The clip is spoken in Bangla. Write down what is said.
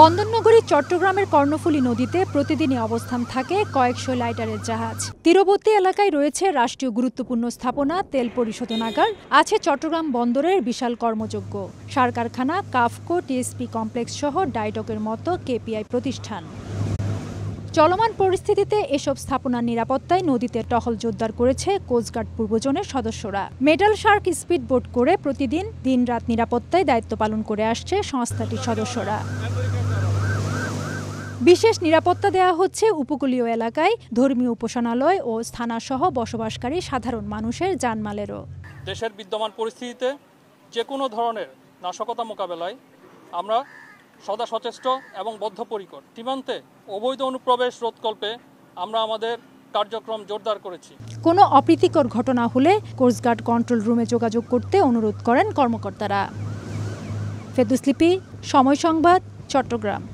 বন্দরনগরী চট্টগ্রামের কর্ণফুলী নদীতে প্রতিদিনই অবস্থান থাকে কয়েকশো লাইটারের জাহাজ তীরবর্তী এলাকায় রয়েছে রাষ্ট্রীয় গুরুত্বপূর্ণ স্থাপনা তেল পরিশোধনাগার আছে চট্টগ্রাম বন্দরের বিশাল কর্মযোগ্য সার কারখানা কাফকো টিএসপি কমপ্লেক্স সহ ডাইটকের মতো কেপিআই প্রতিষ্ঠান চলমান পরিস্থিতিতে এসব স্থাপনার নিরাপত্তায় নদীতে টহল জোরদার করেছে কোস্টগার্ড পূর্বজনের সদস্যরা মেডাল শার্ক স্পিড বোট করে প্রতিদিন দিনরাত নিরাপত্তায় দায়িত্ব পালন করে আসছে সংস্থাটির সদস্যরা বিশেষ নিরাপত্তা দেয়া হচ্ছে উপকূলীয় এলাকায় ধর্মীয় উপাসনালয় ও স্থানাসহ বসবাসকারী সাধারণ মানুষের জানমালেরও দেশের বিদ্যমান পরিস্থিতিতে যে কোনো ধরনের নাশকতা মোকাবেলায় আমরা সদা সচেষ্ট এবং বদ্ধপরিকর সীমান্তে অবৈধ অনুপ্রবেশ রোধকল্পে আমরা আমাদের কার্যক্রম জোরদার করেছি কোনো অপ্রীতিকর ঘটনা হলে কোস্টগার্ড কন্ট্রোল রুমে যোগাযোগ করতে অনুরোধ করেন কর্মকর্তারা ফেদুসলিপি সময় সংবাদ চট্টগ্রাম